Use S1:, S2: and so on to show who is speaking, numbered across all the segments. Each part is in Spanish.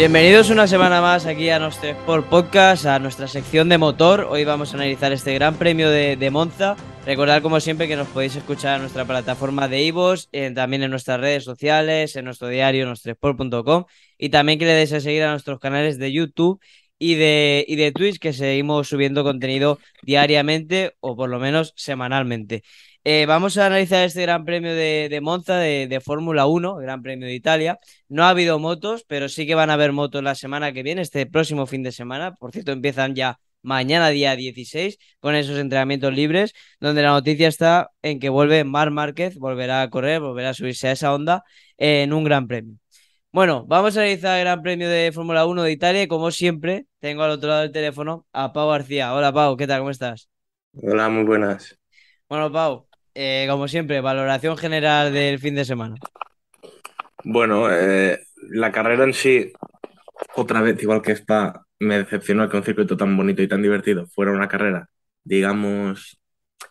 S1: Bienvenidos una semana más aquí a nuestro Podcast, a nuestra sección de motor. Hoy vamos a analizar este gran premio de, Monza. Recordad, como siempre, que nos podéis escuchar en nuestra plataforma de Ivos, también en nuestras redes sociales, en nuestro diario, Nostrexport.com y también que le deis a seguir a nuestros canales de YouTube y de, y de Twitch, que seguimos subiendo contenido diariamente o por lo menos semanalmente. Eh, vamos a analizar este Gran Premio de, Monza de, Fórmula 1, Gran Premio de Italia. No ha habido motos, pero sí que van a haber motos la semana que viene, este próximo fin de semana. Por cierto, empiezan ya mañana día 16 con esos entrenamientos libres, donde la noticia está en que vuelve Mar Márquez, volverá a correr, volverá a subirse a esa onda en un gran premio. Bueno, vamos a analizar el Gran Premio de Fórmula 1 de Italia y como siempre tengo al otro lado del teléfono a Pau García. Hola Pau, ¿qué tal? ¿Cómo estás?
S2: Hola, muy buenas.
S1: Bueno, Pau, eh, como siempre, valoración general del fin de semana.
S2: Bueno, eh, la carrera en sí, otra vez, igual que esta, me decepcionó que un circuito tan bonito y tan divertido fuera una carrera, digamos,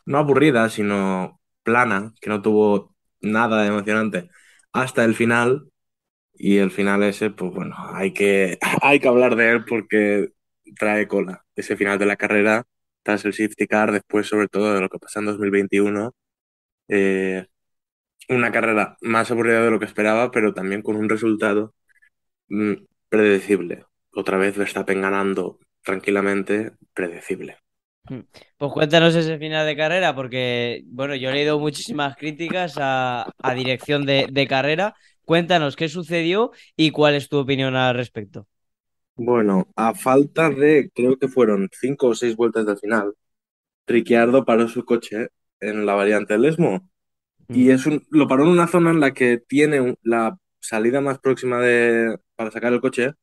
S2: no aburrida, sino plana, que no tuvo nada de emocionante hasta el final. Y el final ese, pues bueno, hay que, hay que hablar de él porque trae cola. Ese final de la carrera, tras el safety car, después sobre todo de lo que pasa en 2021, eh, una carrera más aburrida de lo que esperaba, pero también con un resultado mm, predecible. Otra vez Verstappen ganando tranquilamente, predecible.
S1: Hmm. Pues cuéntanos ese final de carrera, porque bueno, yo he leído muchísimas críticas a, dirección de, carrera. Cuéntanos qué sucedió y cuál es tu opinión al respecto.
S2: Bueno, a falta de, creo que fueron cinco o seis vueltas de final, Ricciardo paró su coche en la variante del Esmo. Y es un, lo paró en una zona en la que tiene la salida más próxima de, para sacar el coche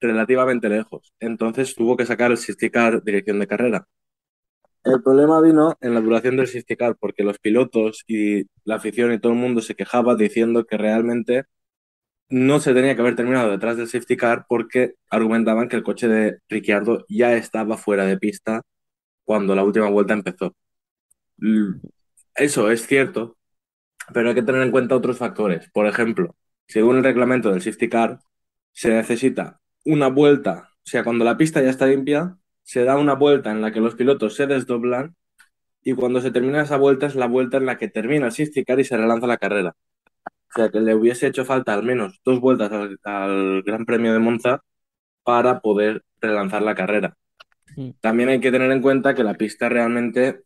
S2: relativamente lejos. Entonces tuvo que sacar el safety car dirección de carrera. El problema vino en la duración del safety car porque los pilotos y la afición y todo el mundo se quejaba diciendo que realmente no se tenía que haber terminado detrás del safety car porque argumentaban que el coche de Ricciardo ya estaba fuera de pista cuando la última vuelta empezó. Mm, eso es cierto, pero hay que tener en cuenta otros factores. Por ejemplo, según el reglamento del safety car, se necesita una vuelta, o sea, cuando la pista ya está limpia, se da una vuelta en la que los pilotos se desdoblan y cuando se termina esa vuelta es la vuelta en la que termina el safety car y se relanza la carrera. O sea, que le hubiese hecho falta al menos dos vueltas al, Gran Premio de Monza para poder relanzar la carrera. Mm. También hay que tener en cuenta que la pista realmente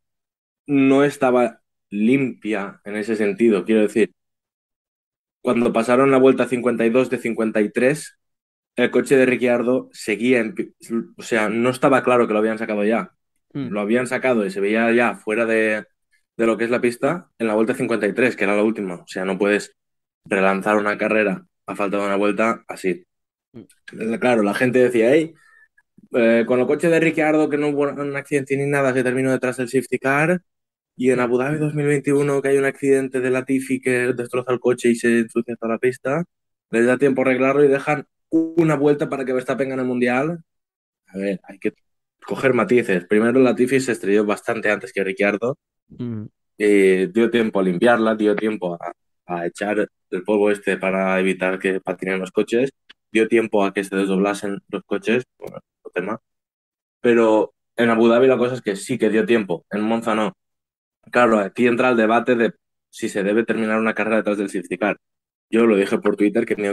S2: no estaba limpia en ese sentido, quiero decir. Cuando pasaron la vuelta 52 de 53, el coche de Ricciardo seguía en... O sea, no estaba claro que lo habían sacado ya. Hmm. Lo habían sacado y se veía ya fuera de, lo que es la pista en la vuelta 53, que era la última. O sea, no puedes relanzar una carrera ha faltado una vuelta así. Hmm. Claro, la gente decía, hey, eh, con el coche de Ricciardo, que no hubo un accidente ni nada, se terminó detrás del safety car, y en Abu Dhabi 2021, que hay un accidente de Latifi que destroza el coche y se ensucia toda la pista, les da tiempo a arreglarlo y dejan una vuelta para que Verstappen en el mundial. A ver, hay que coger matices. Primero, Latifi se estrelló bastante antes que Ricciardo. Mm. Eh, dio tiempo a limpiarla, dio tiempo a, echar el polvo este para evitar que patinen los coches, dio tiempo a que se desdoblasen los coches, bueno, otro tema. Pero en Abu Dhabi la cosa es que sí que dio tiempo, en Monza no. Claro, aquí entra el debate de si se debe terminar una carrera detrás del safety car. Yo lo dije por Twitter que mi,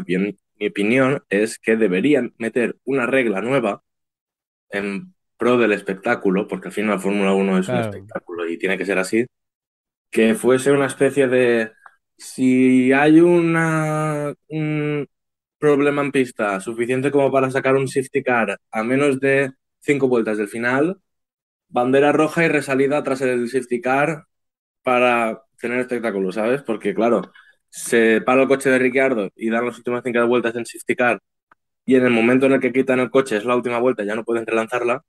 S2: opinión es que deberían meter una regla nueva en pro del espectáculo, porque al final Fórmula 1 es un espectáculo y tiene que ser así, que fuese una especie de si hay un problema en pista suficiente como para sacar un safety car a menos de cinco vueltas del final, bandera roja y resalida tras el safety car para tener espectáculo, ¿sabes? Porque, claro, se para el coche de Ricciardo y dan las últimas cinco vueltas en safety car y en el momento en el que quitan el coche es la última vuelta, ya no pueden relanzarla,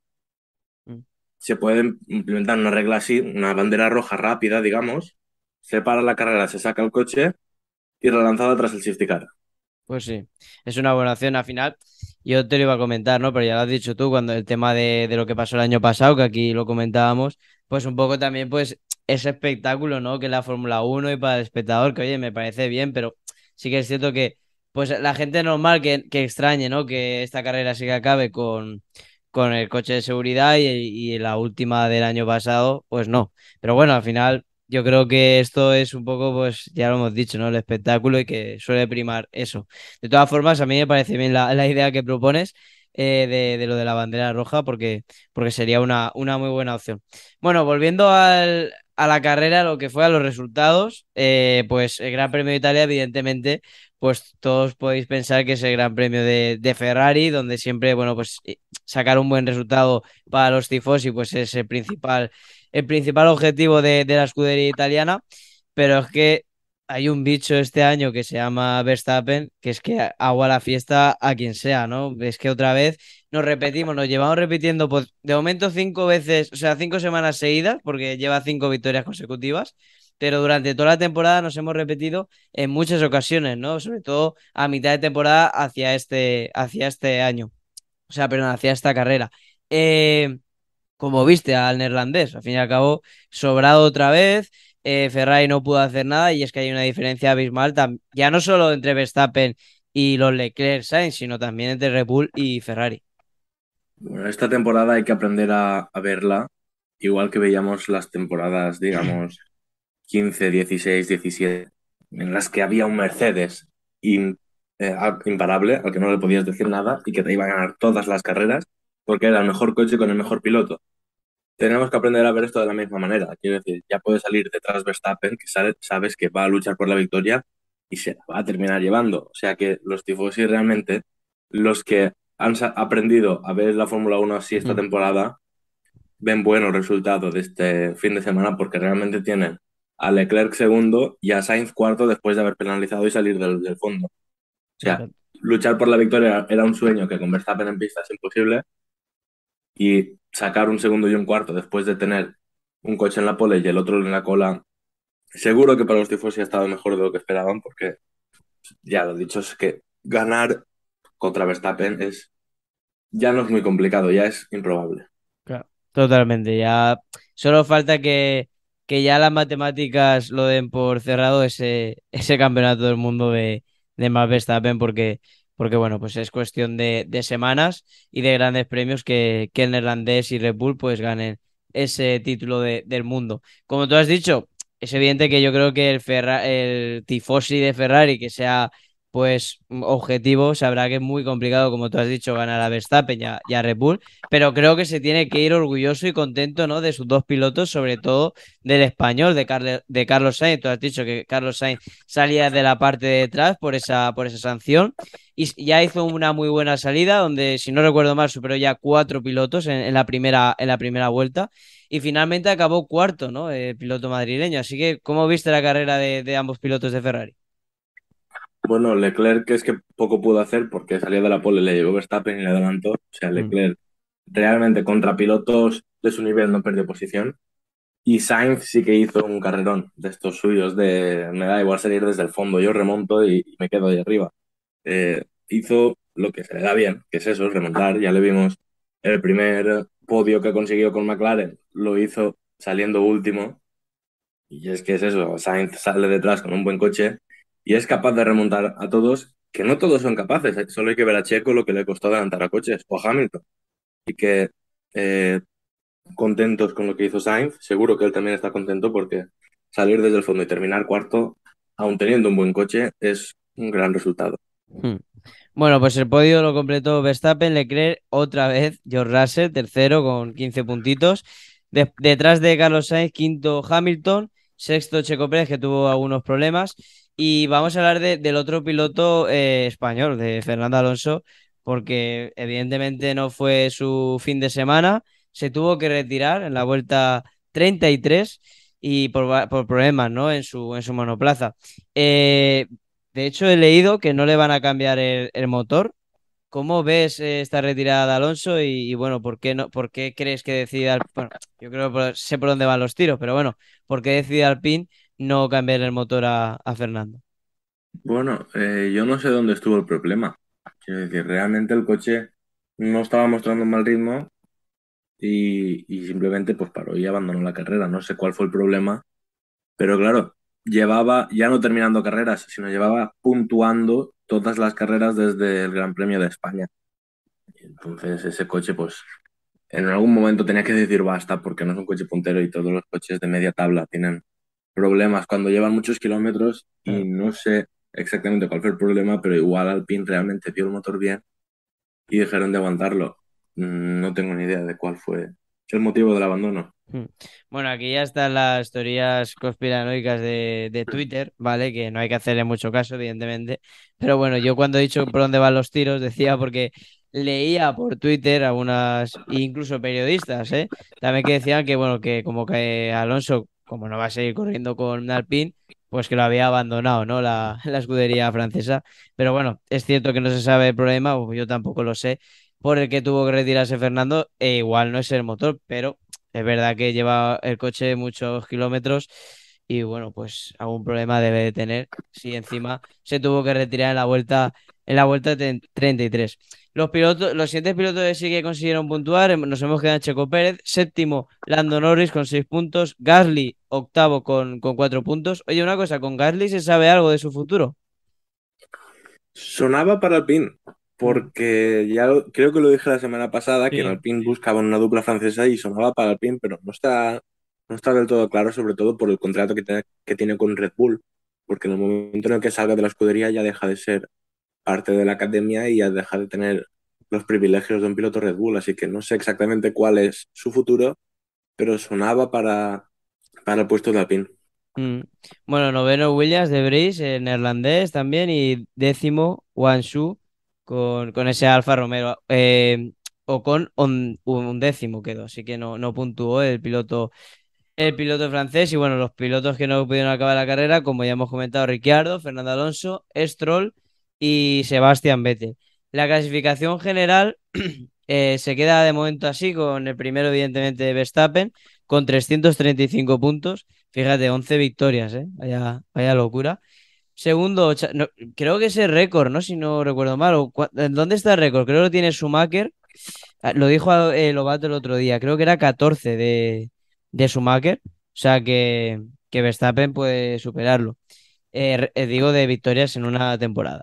S2: mm. se puede implementar una regla así, una bandera roja rápida, digamos, se para la carrera, se saca el coche y relanzada tras el safety car.
S1: Pues sí, es una buena opción al final yo te lo iba a comentar, ¿no? Pero ya lo has dicho tú, cuando el tema de, lo que pasó el año pasado, que aquí lo comentábamos, pues un poco también, pues, ese espectáculo, ¿no? Que la Fórmula 1 y para el espectador, que oye, me parece bien, pero sí que es cierto que, pues, la gente normal que, extrañe, ¿no? Que esta carrera sí que acabe con, con el coche de seguridad y, y la última del año pasado, pues no. Pero bueno, al final yo creo que esto es un poco, pues ya lo hemos dicho, ¿no? El espectáculo y que suele primar eso. De todas formas, a mí me parece bien la, idea que propones. Eh, de, de, lo de la bandera roja porque, porque sería una, una muy buena opción. Bueno, volviendo al, a la carrera, lo que fue a los resultados, eh, pues el Gran Premio de Italia, evidentemente, pues todos podéis pensar que es el Gran Premio de, Ferrari, donde siempre, bueno, pues eh, sacar un buen resultado para los y pues es el principal, el principal objetivo de, de la escudería italiana, pero es que hay un bicho este año que se llama Verstappen, que es que agua la fiesta a quien sea, ¿no? Es que otra vez nos repetimos, nos llevamos repitiendo pues, de momento cinco veces, o sea, cinco semanas seguidas, porque lleva cinco victorias consecutivas, pero durante toda la temporada nos hemos repetido en muchas ocasiones, ¿no? Sobre todo a mitad de temporada hacia este, hacia este año, o sea, perdón, hacia esta carrera. Eh, como viste al neerlandés, al fin y al cabo, sobrado otra vez. Eh, Ferrari no pudo hacer nada y es que hay una diferencia abismal, ya no solo entre Verstappen y los Leclerc Sainz, sino también entre Red Bull y Ferrari.
S2: Bueno, esta temporada hay que aprender a, verla, igual que veíamos las temporadas, digamos, 15, 16, 17, en las que había un Mercedes eh, imparable, al que no le podías decir nada y que te iba a ganar todas las carreras porque era el mejor coche con el mejor piloto tenemos que aprender a ver esto de la misma manera. Quiero decir, ya puede salir detrás Verstappen, que sabes que va a luchar por la victoria y se la va a terminar llevando. O sea que los tifosi realmente, los que han aprendido a ver la Fórmula 1 así esta mm. temporada, ven buenos resultados de este fin de semana porque realmente tienen a Leclerc segundo y a Sainz cuarto después de haber penalizado y salir del fondo. O sea, luchar por la victoria era un sueño que con Verstappen en pista es imposible y sacar un segundo y un cuarto después de tener un coche en la pole y el otro en la cola, seguro que para los tifosi ha estado mejor de lo que esperaban, porque ya lo dicho es que ganar contra Verstappen es ya no es muy complicado, ya es improbable. Claro,
S1: totalmente, ya solo falta que, que ya las matemáticas lo den por cerrado ese, ese campeonato del mundo de, de Max Verstappen, porque porque bueno, pues es cuestión de, semanas y de grandes premios que, que, el neerlandés y Red Bull pues ganen ese título del mundo. Como tú has dicho, es evidente que yo creo que el, el tifosi de Ferrari, que sea pues mm, objetivo, sabrá que es muy complicado, como tú has dicho, ganar a Verstappen y a, Red Bull, pero creo que se tiene que ir orgulloso y contento ¿no? de sus dos pilotos, sobre todo del español, de, de Carlos Sainz. Tú has dicho que Carlos Sainz salía de la parte de detrás por esa, por esa sanción y ya hizo una muy buena salida, donde, si no recuerdo mal, superó ya cuatro pilotos en, la, primera, en la primera vuelta y finalmente acabó cuarto, ¿no? El piloto madrileño. Así que, ¿cómo viste la carrera de ambos pilotos de Ferrari?
S2: Bueno, Leclerc es que poco pudo hacer porque salió de la pole, le llegó Verstappen y le adelantó. O sea, mm. Leclerc realmente contra pilotos de su nivel no perdió posición. Y Sainz sí que hizo un carrerón de estos suyos, de me da igual salir desde el fondo, yo remonto y, me quedo ahí arriba. Eh, hizo lo que se le da bien, que es eso, remontar. Ya le vimos el primer podio que ha consiguió con McLaren, lo hizo saliendo último. Y es que es eso, Sainz sale detrás con un buen coche y es capaz de remontar a todos, que no todos son capaces. ¿eh? Solo hay que ver a Checo lo que le costó adelantar a coches o a Hamilton. Y que eh, contentos con lo que hizo Sainz, seguro que él también está contento porque salir desde el fondo y terminar cuarto, aun teniendo un buen coche, es un gran resultado. Hmm.
S1: Bueno, pues el podio lo completó Verstappen, Leclerc otra vez, George Russell, tercero con 15 puntitos. detrás de Carlos Sainz, quinto Hamilton, sexto Checo Pérez, que tuvo algunos problemas. Y vamos a hablar del otro piloto eh, español, de Fernando Alonso, porque evidentemente no fue su fin de semana, se tuvo que retirar en la vuelta 33 y por, por problemas ¿no? en, su, en su monoplaza. Eh, de hecho, he leído que no le van a cambiar el, motor. ¿Cómo ves eh, esta retirada de Alonso y, bueno, ¿por qué, no, por qué crees que decida, yo creo sé por dónde van los tiros, pero bueno, ¿por qué decide Alpine no cambiar el motor a, Fernando?
S2: Bueno, eh, yo no sé dónde estuvo el problema. Quiero decir, realmente el coche no estaba mostrando un mal ritmo y, simplemente pues paró y abandonó la carrera. No sé cuál fue el problema, pero claro, llevaba ya no terminando carreras, sino llevaba puntuando todas las carreras desde el Gran Premio de España. entonces ese coche pues en algún momento tenía que decir basta porque no es un coche puntero y todos los coches de media tabla tienen problemas cuando llevan muchos kilómetros y no sé exactamente cuál fue el problema, pero igual Alpine realmente vio el motor bien y dejaron de aguantarlo. Mm, no tengo ni idea de cuál fue el motivo del abandono.
S1: Hmm. Bueno, aquí ya están las teorías conspiranoicas de, Twitter, ¿vale? Que no hay que hacerle mucho caso, evidentemente. Pero bueno, yo cuando he dicho por dónde van los tiros, decía porque leía por Twitter algunas, incluso periodistas, ¿eh? También que decían que, bueno, que como que Alonso como no va a seguir corriendo con Alpine, pues que lo había abandonado, ¿no? La, la, escudería francesa. Pero bueno, es cierto que no se sabe el problema, yo tampoco lo sé, por el que tuvo que retirarse Fernando, e igual no es el motor, pero es verdad que lleva el coche muchos kilómetros y bueno, pues algún problema debe de tener si encima se tuvo que retirar en la vuelta en la vuelta 33. Los pilotos, los siguientes pilotos sí que consiguieron puntuar, em, nos hemos quedado en Checo Pérez, séptimo Lando Norris con seis puntos, Gasly octavo con, con cuatro puntos. Oye, una cosa, ¿con Gasly se sabe algo de su futuro?
S2: Sonaba para el pin, porque ya creo que lo dije la semana pasada, que en Alpine buscaban una dupla francesa y sonaba para pin, pero no está, no está del todo claro, sobre todo por el contrato que, tiene con Red Bull, porque en el momento en el que salga de la escudería ya deja de ser parte de la academia y ya deja de tener los privilegios de un piloto Red Bull, así que no sé exactamente cuál es su futuro, pero sonaba para, para el puesto de la pin.
S1: Mm. Bueno, noveno Williams de Brice, en eh, neerlandés también, y décimo Wanshu con, con ese Alfa Romero. Eh, o con un, décimo quedó, así que no, no puntuó el piloto el piloto francés y bueno, los pilotos que no pudieron acabar la carrera, como ya hemos comentado, Ricciardo, Fernando Alonso, Stroll y Sebastián Vettel. La clasificación general eh, se queda de momento así, con el primero evidentemente de Verstappen, con 335 puntos. Fíjate, 11 victorias, ¿eh? Vaya, vaya locura. Segundo, creo que ese récord, ¿no? Si no recuerdo mal. ¿Dónde está el récord? Creo que lo tiene Schumacher. Ah, lo dijo eh, Lobato el otro día. Creo que era 14 de, de Schumacher. O sea que, Verstappen puede superarlo. Eh, eh, digo, de victorias en una temporada.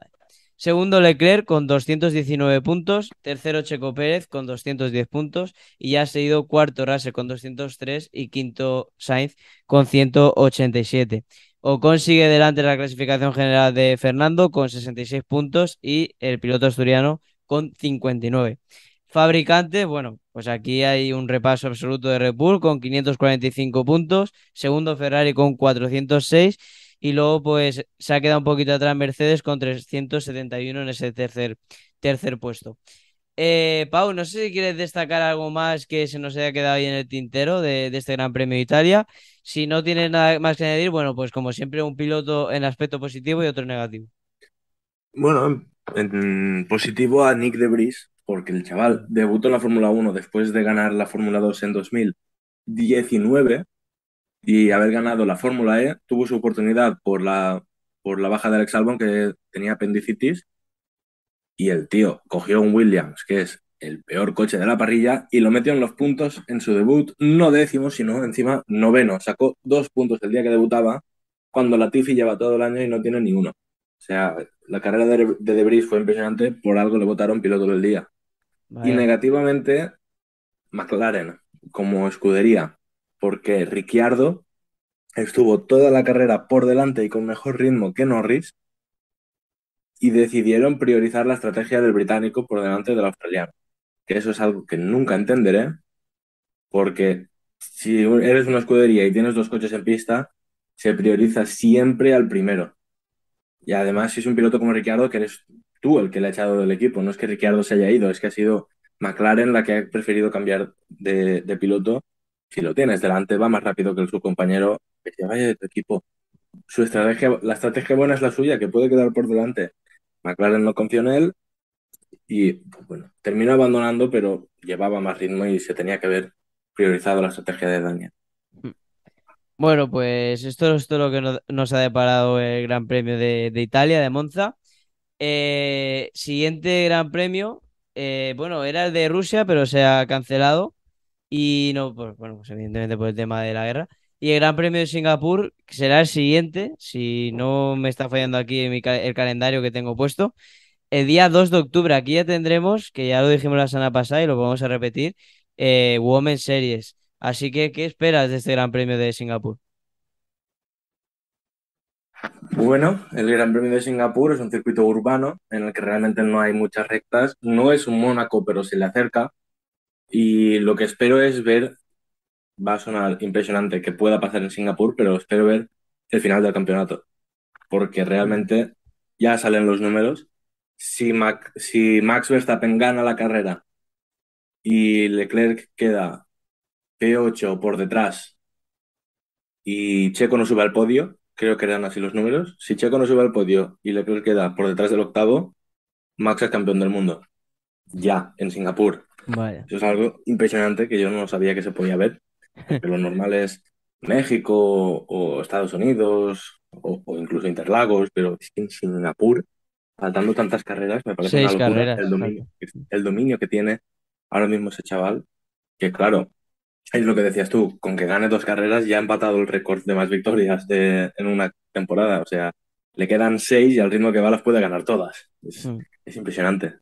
S1: Segundo Leclerc con 219 puntos, tercero Checo Pérez con 210 puntos y ya ha seguido cuarto Russell con 203 y quinto Sainz con 187. O consigue delante de la clasificación general de Fernando con 66 puntos y el piloto asturiano con 59 fabricante, bueno, pues aquí hay un repaso absoluto de Red Bull con 545 puntos, segundo Ferrari con 406 y luego pues se ha quedado un poquito atrás Mercedes con 371 en ese tercer, tercer puesto. Eh, Pau, no sé si quieres destacar algo más que se nos haya quedado ahí en el tintero de, este Gran Premio de Italia. Si no tienes nada más que añadir, bueno, pues como siempre, un piloto en aspecto positivo y otro negativo.
S2: Bueno, en, positivo a Nick de Debris, porque el chaval debutó en la Fórmula 1 después de ganar la Fórmula 2 en 2019 y haber ganado la Fórmula E, tuvo su oportunidad por la, por la baja de Alex Albon que tenía apendicitis y el tío cogió un Williams, que es el peor coche de la parrilla, y lo metió en los puntos en su debut, no décimo, sino encima noveno. Sacó dos puntos el día que debutaba, cuando la Tifi lleva todo el año y no tiene ninguno. O sea, la carrera de, de Debris fue impresionante, por algo le votaron piloto del día. Y negativamente, McLaren como escudería, porque Ricciardo estuvo toda la carrera por delante y con mejor ritmo que Norris, y decidieron priorizar la estrategia del británico por delante del australiano. Que eso es algo que nunca entenderé, porque si eres una escudería y tienes dos coches en pista, se prioriza siempre al primero. Y además, si es un piloto como Ricciardo, que eres tú el que le ha echado del equipo. No es que Ricciardo se haya ido, es que ha sido McLaren la que ha preferido cambiar de, piloto. Si lo tienes delante, va más rápido que el, su compañero, que vaya de tu equipo. Su estrategia, la estrategia buena es la suya, que puede quedar por delante. McLaren no confió en él y bueno, terminó abandonando, pero llevaba más ritmo y se tenía que haber priorizado la estrategia de Daniel.
S1: Bueno, pues esto es todo lo que nos ha deparado el Gran Premio de Italia, de Monza. Eh, siguiente gran premio, eh, bueno, era el de Rusia, pero se ha cancelado. Y no, pues, bueno, pues evidentemente por el tema de la guerra. Y el Gran Premio de Singapur será el siguiente, si no me está fallando aquí el, el calendario que tengo puesto. El día 2 de octubre, aquí ya tendremos, que ya lo dijimos la semana pasada y lo vamos a repetir, eh, Women Series. Así que, ¿qué esperas de este Gran Premio de Singapur?
S2: Pues bueno, el Gran Premio de Singapur es un circuito urbano en el que realmente no hay muchas rectas. No es un Mónaco, pero se le acerca. Y lo que espero es ver, va a sonar impresionante que pueda pasar en Singapur, pero espero ver el final del campeonato. Porque realmente ya salen los números. Si, si Max Verstappen gana la carrera y Leclerc queda P8 por detrás y Checo no sube al podio, creo que eran así los números, si Checo no sube al podio y le queda por detrás del octavo, Max es campeón del mundo. Ya, en Singapur. Eso es algo impresionante que yo no sabía que se podía ver. lo normal es México o Estados Unidos o, incluso Interlagos, pero en Singapur, faltando tantas carreras, me parece Seis una el dominio que tiene ahora mismo ese chaval, que claro, es lo que decías tú, con que gane dos carreras ya ha empatado el récord de más victorias en una temporada. O sea, le quedan seis y al ritmo que va las puede ganar todas. Es, mm. impresionante.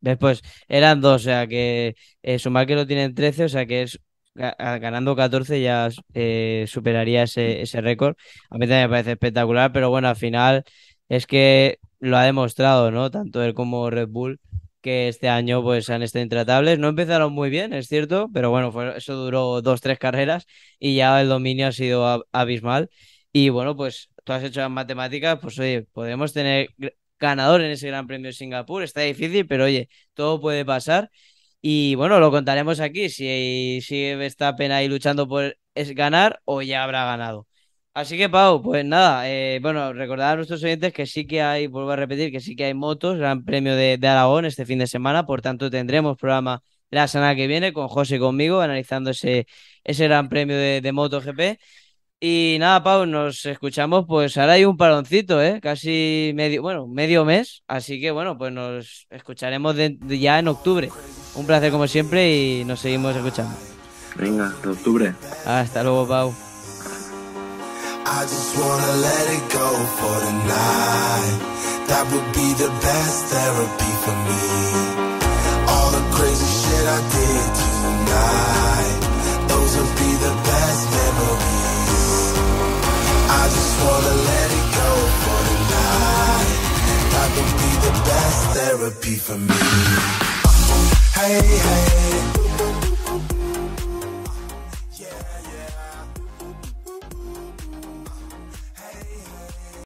S1: Después eran dos, o sea que eh, sumar que lo tienen 13, o sea que es ganando 14 ya eh, superaría ese, ese récord. A mí también me parece espectacular, pero bueno, al final es que lo ha demostrado, ¿no? Tanto él como Red Bull que este año pues han estado intratables. No empezaron muy bien, es cierto, pero bueno, eso duró dos, tres carreras y ya el dominio ha sido abismal. Y bueno, pues tú has hecho las matemáticas, pues oye, podemos tener ganador en ese Gran Premio de Singapur. Está difícil, pero oye, todo puede pasar. Y bueno, lo contaremos aquí, si sigue Pena ahí luchando por es ganar o ya habrá ganado. Así que, Pau, pues nada, eh, bueno, recordar a nuestros oyentes que sí que hay, vuelvo a repetir, que sí que hay motos, gran premio de, Aragón este fin de semana, por tanto tendremos programa la semana que viene con José y conmigo, analizando ese, gran premio de, de MotoGP. Y nada, Pau, nos escuchamos, pues ahora hay un paloncito, ¿eh? Casi medio, bueno, medio mes, así que bueno, pues nos escucharemos ya en octubre. Un placer como siempre y nos seguimos escuchando. Venga, hasta octubre. Hasta luego, Pau. I just wanna let
S2: it go for tonight. That would be the best therapy for me All the crazy shit I did tonight Those
S1: would be the best memories I just wanna let it go for tonight. That would be the best therapy for
S2: me Hey, hey